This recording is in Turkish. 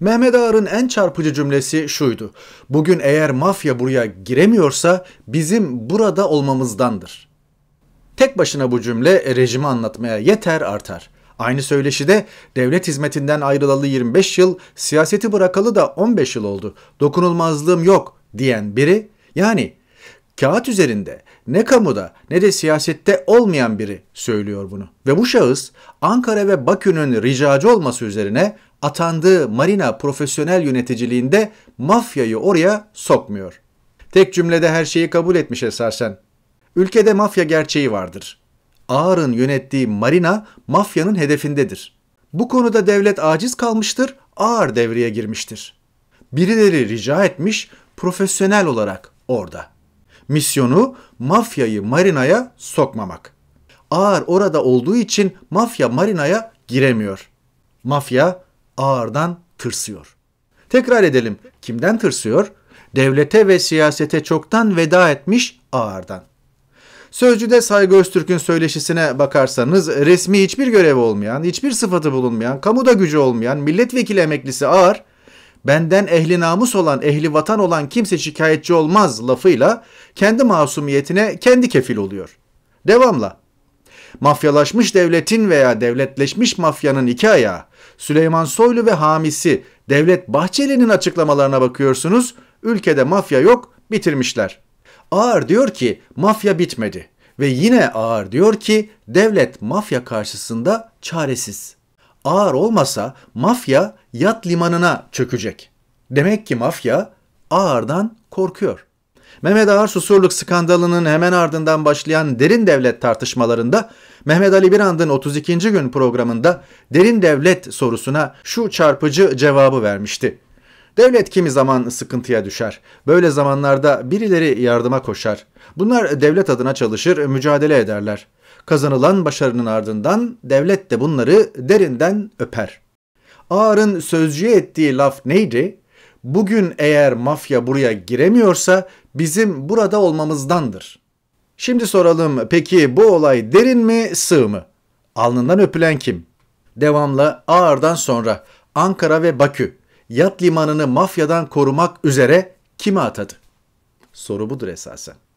Mehmet Ağar'ın en çarpıcı cümlesi şuydu. Bugün eğer mafya buraya giremiyorsa bizim burada olmamızdandır. Tek başına bu cümle rejimi anlatmaya yeter artar. Aynı söyleşi de devlet hizmetinden ayrılalı 25 yıl, siyaseti bırakalı da 15 yıl oldu. Dokunulmazlığım yok diyen biri yani kağıt üzerinde ne kamuda ne de siyasette olmayan biri söylüyor bunu. Ve bu şahıs Ankara ve Bakü'nün ricacı olması üzerine atandığı marina profesyonel yöneticiliğinde mafyayı oraya sokmuyor. Tek cümlede her şeyi kabul etmiş esasen. Ülkede mafya gerçeği vardır. Ağar'ın yönettiği marina mafyanın hedefindedir. Bu konuda devlet aciz kalmıştır, Ağar devreye girmiştir. Birileri rica etmiş profesyonel olarak orada. Misyonu mafyayı marinaya sokmamak. Ağar orada olduğu için mafya marinaya giremiyor. Mafya ağırdan tırsıyor. Tekrar edelim. Kimden tırsıyor? Devlete ve siyasete çoktan veda etmiş ağırdan. Sözcüde Saygı Öztürk'ün söyleşisine bakarsanız resmi hiçbir görevi olmayan, hiçbir sıfatı bulunmayan, kamuda gücü olmayan, milletvekili emeklisi ağır, benden ehli namus olan, ehli vatan olan kimse şikayetçi olmaz lafıyla kendi masumiyetine kendi kefil oluyor. Devamla mafyalaşmış devletin veya devletleşmiş mafyanın iki ayağı, Süleyman Soylu ve hamisi Devlet Bahçeli'nin açıklamalarına bakıyorsunuz, ülkede mafya yok, bitirmişler. Ağar diyor ki mafya bitmedi ve yine Ağar diyor ki devlet mafya karşısında çaresiz. Ağar olmasa mafya yat limanına çökecek. Demek ki mafya Ağar'dan korkuyor. Mehmet Ağar Susurluk skandalının hemen ardından başlayan derin devlet tartışmalarında Mehmet Ali Birand'ın 32. gün programında derin devlet sorusuna şu çarpıcı cevabı vermişti. Devlet kimi zaman sıkıntıya düşer. Böyle zamanlarda birileri yardıma koşar. Bunlar devlet adına çalışır, mücadele ederler. Kazanılan başarının ardından devlet de bunları derinden öper. Ağar'ın sözcüye ettiği laf neydi? Bugün eğer mafya buraya giremiyorsa bizim burada olmamızdandır. Şimdi soralım peki bu olay derin mi sığ mı? Alnından öpülen kim? Devamlı Ağır'dan sonra Ankara ve Bakü yat limanını mafyadan korumak üzere kime atadı? Soru budur esasen.